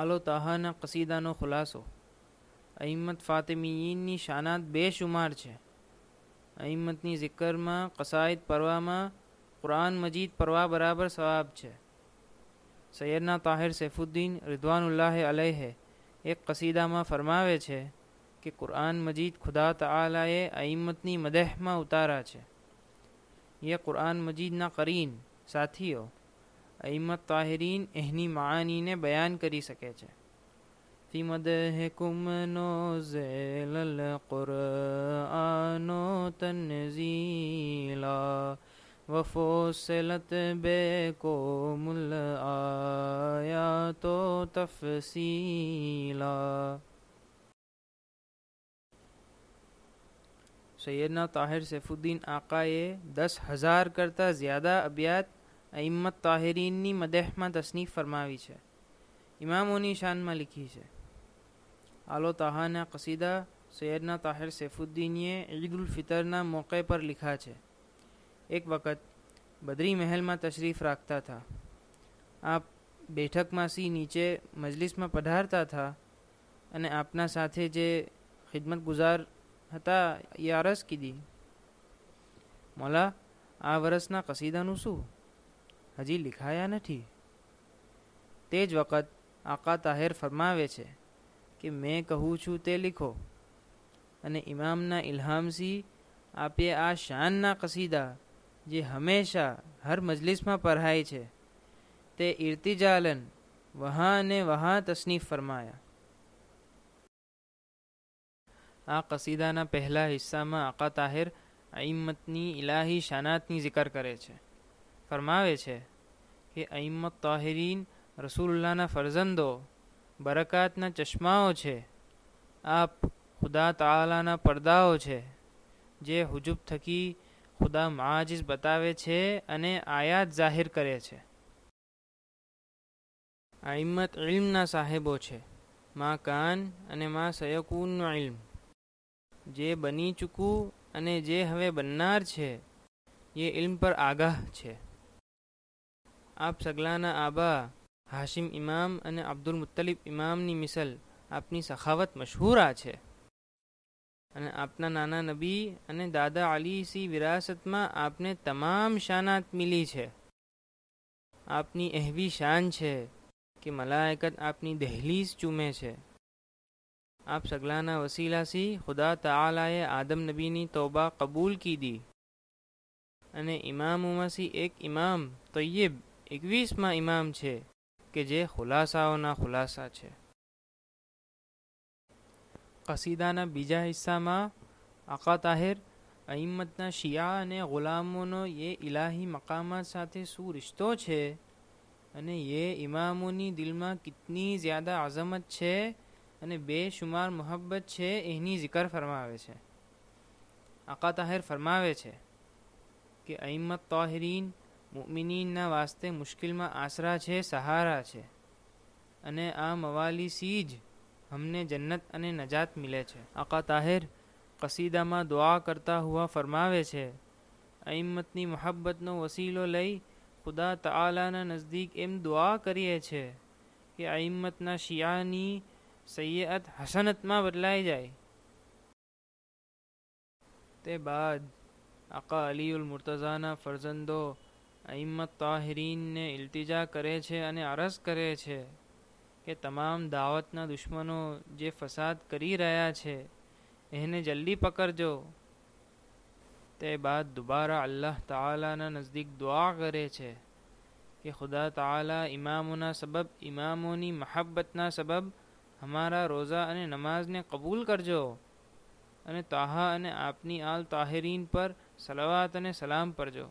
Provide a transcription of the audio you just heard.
आलो તાહાના કસીદાનો ખુલાસો અહિમત ફાતિમીનની શાનાત બેશુમાર છે અહિમતની જિકરમાં કસાયદ પરવામાં કુરાન મજીદ પરવા બરાબર સવાબ છે સૈયદના તાહિર સૈફુદ્દીન રિદ્વાનુલ્લાહ અલૈહે એક કસીદામાં ફરમાવે છે કે કુરાન મજીદ ખુદા તઆલાએ અહિમતની મદેહમાં ઉતારા છે યે કુરાન મજીદના કરીન સાથીઓ અઈમત તાહરીન એની માનીને બયાન કરી શકે છે ફી મદહકુમ નોઝેલલ કુરઆનો તનઝીલા وفصلت بكم الآيات تفصيلا सैदना ताहिर सैफुद्दीन आका ये दस हज़ार करता ज़्यादा अबियात અઇમ્મત તાહેરીનની મદેહમાં તસનીફ ફરમાવી છે ઇમામોની શાનમાં લીખી છે આલો તાહાના કસીદા સૈયદના તાહેર સૈફુદ્દીનીએ ઈદ ઉલ ફિતરના મોકે પર લીખા છે એક વખત બદરી મહેલમાં તશરીફ રાખતા હતા આપ બેઠકમાં સી નીચે મજલિસમાં પધારતા હતા અને આપના સાથે જે ખિદમત ગુજાર હતા એ આરસ કીધી મોલા આ વર્ષના કસીદાનું શું હજી લીખાયા નથી તે જ વખત આકા તાહેર ફરમાવે છે કે મેં કહું છું તે લીખો અને ઇમામના ઇલ્હામસિંહ આપે આ શાનના કસીદા જે હંમેશા હર મજલિસમાં પઢાય છે તે ઇર્તિજાલન વહાં ને વહાં તસનીફ ફરમાયા આ કસીદાના પહેલા હિસ્સામાં આકા તાહેર આઈમતની ઇલાહી શાનાતની જિકર કરે છે ફરમાવે છે કે અઈમ્મત તાહિરીન રસૂલ્લાના ફરઝંદો બરકાતના ચશ્માઓ છે આપ ખુદા તાલાના પડદાઓ છે જે હુજુબ થકી ખુદા માજીઝ બતાવે છે અને આયાત જાહેર કરે છે આઇમત ઇલ્મના સાહેબો છે માં કાન અને મા સયકુનનો ઇલ્મ જે બની ચૂકવું અને જે હવે બનનાર છે એ ઇલ્મ પર આગાહ છે આપ સગલાના આબા હાશિમ ઇમામ અને અબ્દુલ મુત્તલિબ ઇમામની મિસલ આપની સખાવત મશહૂરા છે અને આપના નાના નબી અને દાદા અલી સી વિરાસતમાં આપને તમામ શાનાત મિલી છે આપની એવી શાન છે કે મલાયકત આપની દહેલીઝ ચૂમે છે आप सगलाना वसीला सी खुदा तआलाए आदम नबी नी तौबा कबूल की दी अने इमाम उमा सी एक इमाम तय्यब 21મા ઇમામ છે કે જે ખુલાસાઓનો ખુલાસા છે કસીદાના બીજા હિસામાં અકાત અહર અહમતના શિયા અને ગુલામનો એ ઇલાહી મકામાત સાથે શું રિશ્તો છે અને એ ઇમામોની દિલમાં કેટલી જ્યાદા عظمت છે અને બે શુમાર mohabbat છે એની zikr ફરમાવે છે અકાત અહર ફરમાવે છે કે અહમત તહરીન મુમિનીના વાસ્તે મુશ્કેલમાં આશરા છે સહારા છે અને આ મવાલી સી જ હમને જન્નત અને નજાત મિલે છે આકા તાહેર કસીદામાં દુઆ કરતા હુઆ ફરમાવે છે અઇમ્મતની મોહબ્બતનો વસીલો લઈ ખુદા તઆલાના નજદીક એમ દુઆ કરીએ છે કે અઇમ્મતના શિયાની સૈયત હસનતમાં બદલાઈ જાય તે બાદ આકા અલીઉલ મુર્તઝાના ફરજંદો અઇમ્મત તાહરીનને ઇલ્તિજા કરે છે અને અરજ કરે છે કે તમામ દાવતના દુશ્મનો જે ફસાદ કરી રહ્યા છે એને જલ્દી પકડજો તે બાદ દુબારા અલ્લાહ તાલાના નજદીક દુઆ કરે છે કે ખુદા તાલા ઇમામોના સબબ ઇમામોની મહાબ્બતના સબબ હમારા રોઝા અને નમાઝને કબૂલ કરજો અને તાહા અને આપની આલ તાહેરીન પર સલાવાત અને સલામ પરજો